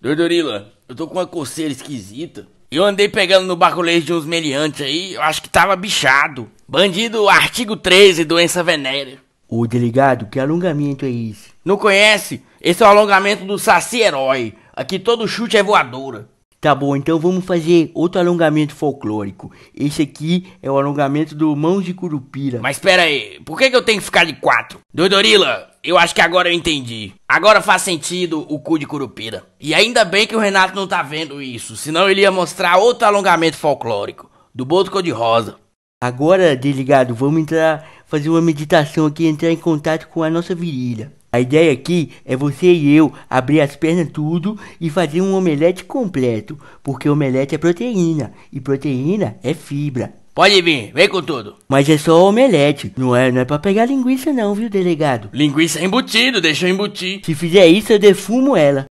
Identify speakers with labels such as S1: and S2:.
S1: Dordorila, eu tô com uma coceira esquisita. Eu andei pegando no baculejo de uns meliantes aí, eu acho que tava bichado. Bandido, artigo 13, doença venérea.
S2: Ô, delegado, que alongamento é esse?
S1: Não conhece? Esse é o alongamento do Saci Herói. Aqui todo chute é voadora.
S2: Tá bom, então vamos fazer outro alongamento folclórico. Esse aqui é o alongamento do Mãos de Curupira. Mas espera
S1: aí, por que, que eu tenho que ficar de quatro? Doidorila, eu acho que agora eu entendi. Agora faz sentido o cu de curupira. E ainda bem que o Renato não tá vendo isso, senão ele ia mostrar outro alongamento folclórico, do boto
S2: cor-de-rosa. Agora, desligado, vamos entrar, fazer uma meditação aqui, entrar em contato com a nossa virilha. A ideia aqui é você e eu abrir as pernas tudo e fazer um omelete completo, porque omelete é proteína e proteína é fibra.
S1: Pode vir, vem com tudo.
S2: Mas é só omelete, não é, não é pra pegar linguiça não, viu, delegado?
S1: Linguiça é embutido, deixa eu embutir. Se
S2: fizer isso, eu defumo ela.